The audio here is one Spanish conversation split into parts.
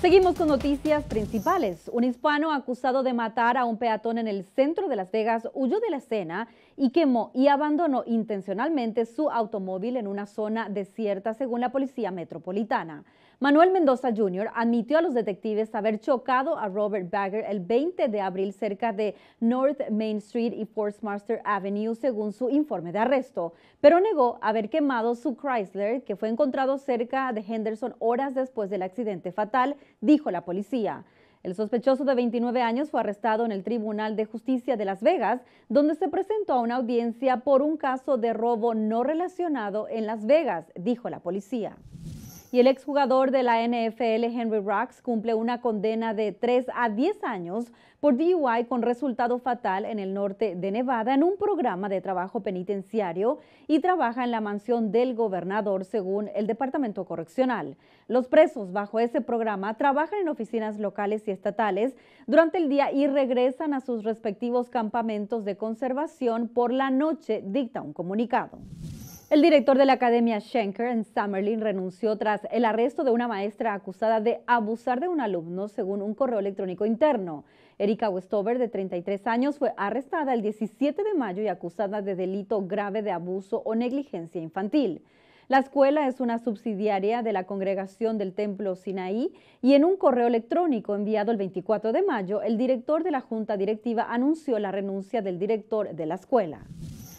Seguimos con noticias principales. Un hispano acusado de matar a un peatón en el centro de Las Vegas huyó de la escena y quemó y abandonó intencionalmente su automóvil en una zona desierta, según la policía metropolitana. Manuel Mendoza Jr. admitió a los detectives haber chocado a Robert Bagger el 20 de abril cerca de North Main Street y Master Avenue, según su informe de arresto, pero negó haber quemado su Chrysler, que fue encontrado cerca de Henderson horas después del accidente fatal dijo la policía. El sospechoso de 29 años fue arrestado en el Tribunal de Justicia de Las Vegas, donde se presentó a una audiencia por un caso de robo no relacionado en Las Vegas, dijo la policía. Y el exjugador de la NFL, Henry Rocks, cumple una condena de 3 a 10 años por DUI con resultado fatal en el norte de Nevada en un programa de trabajo penitenciario y trabaja en la mansión del gobernador, según el Departamento Correccional. Los presos bajo ese programa trabajan en oficinas locales y estatales durante el día y regresan a sus respectivos campamentos de conservación por la noche, dicta un comunicado. El director de la Academia Schenker en Summerlin renunció tras el arresto de una maestra acusada de abusar de un alumno según un correo electrónico interno. Erika Westover, de 33 años, fue arrestada el 17 de mayo y acusada de delito grave de abuso o negligencia infantil. La escuela es una subsidiaria de la congregación del Templo Sinaí y en un correo electrónico enviado el 24 de mayo, el director de la Junta Directiva anunció la renuncia del director de la escuela.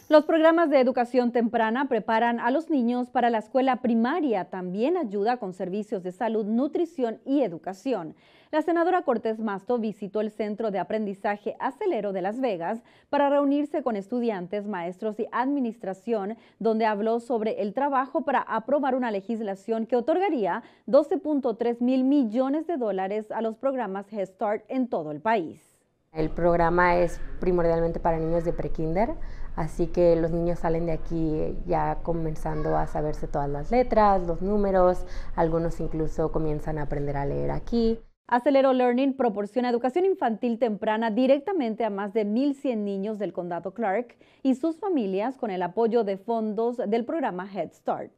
Los programas de educación temprana preparan a los niños para la escuela primaria, también ayuda con servicios de salud, nutrición y educación. La senadora Cortés Masto visitó el Centro de Aprendizaje Acelero de Las Vegas para reunirse con estudiantes, maestros y administración, donde habló sobre el trabajo para aprobar una legislación que otorgaría 12.3 mil millones de dólares a los programas Head Start en todo el país. El programa es primordialmente para niños de prekinder, así que los niños salen de aquí ya comenzando a saberse todas las letras, los números, algunos incluso comienzan a aprender a leer aquí. Acelero Learning proporciona educación infantil temprana directamente a más de 1.100 niños del condado Clark y sus familias con el apoyo de fondos del programa Head Start.